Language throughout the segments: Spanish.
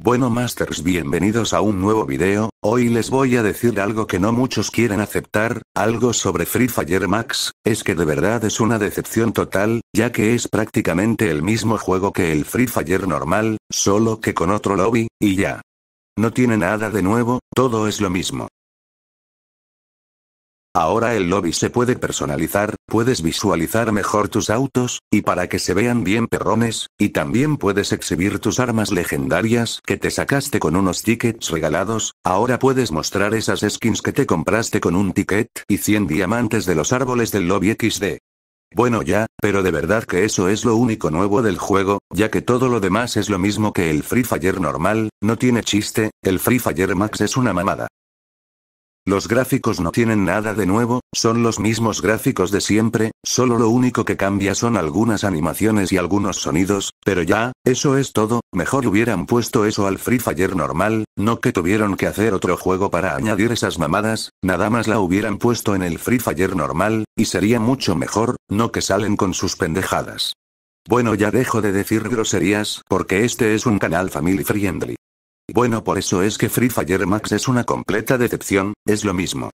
Bueno masters bienvenidos a un nuevo video, hoy les voy a decir algo que no muchos quieren aceptar, algo sobre Free Fire Max, es que de verdad es una decepción total, ya que es prácticamente el mismo juego que el Free Fire normal, solo que con otro lobby, y ya. No tiene nada de nuevo, todo es lo mismo. Ahora el lobby se puede personalizar, puedes visualizar mejor tus autos, y para que se vean bien perrones, y también puedes exhibir tus armas legendarias que te sacaste con unos tickets regalados, ahora puedes mostrar esas skins que te compraste con un ticket y 100 diamantes de los árboles del lobby XD. Bueno ya, pero de verdad que eso es lo único nuevo del juego, ya que todo lo demás es lo mismo que el Free Fire normal, no tiene chiste, el Free Fire Max es una mamada. Los gráficos no tienen nada de nuevo, son los mismos gráficos de siempre, solo lo único que cambia son algunas animaciones y algunos sonidos, pero ya, eso es todo, mejor hubieran puesto eso al Free Fire normal, no que tuvieron que hacer otro juego para añadir esas mamadas, nada más la hubieran puesto en el Free Fire normal, y sería mucho mejor, no que salen con sus pendejadas. Bueno ya dejo de decir groserías, porque este es un canal family friendly. Bueno por eso es que Free Fire Max es una completa decepción, es lo mismo.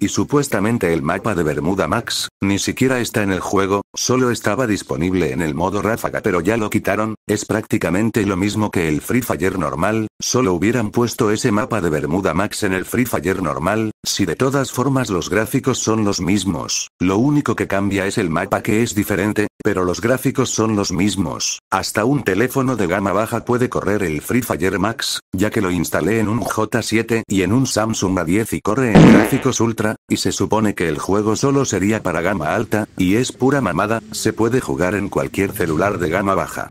y supuestamente el mapa de Bermuda Max, ni siquiera está en el juego, solo estaba disponible en el modo ráfaga pero ya lo quitaron, es prácticamente lo mismo que el Free Fire normal, solo hubieran puesto ese mapa de Bermuda Max en el Free Fire normal, si de todas formas los gráficos son los mismos, lo único que cambia es el mapa que es diferente, pero los gráficos son los mismos. Hasta un teléfono de gama baja puede correr el Free Fire Max, ya que lo instalé en un J7 y en un Samsung A10 y corre en gráficos ultra, y se supone que el juego solo sería para gama alta, y es pura mamada, se puede jugar en cualquier celular de gama baja.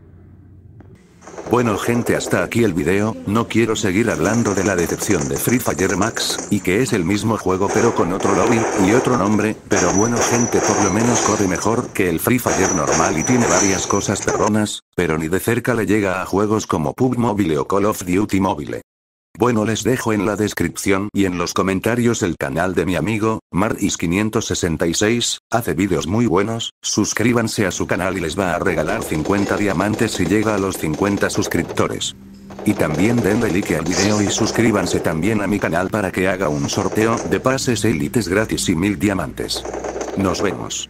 Bueno gente hasta aquí el video, no quiero seguir hablando de la decepción de Free Fire Max, y que es el mismo juego pero con otro lobby, y otro nombre, pero bueno gente por lo menos corre mejor que el Free Fire normal y tiene varias cosas perronas, pero ni de cerca le llega a juegos como PUB Mobile o Call of Duty Mobile. Bueno les dejo en la descripción y en los comentarios el canal de mi amigo, maris 566 hace vídeos muy buenos, suscríbanse a su canal y les va a regalar 50 diamantes si llega a los 50 suscriptores. Y también denle like al video y suscríbanse también a mi canal para que haga un sorteo de pases élites gratis y mil diamantes. Nos vemos.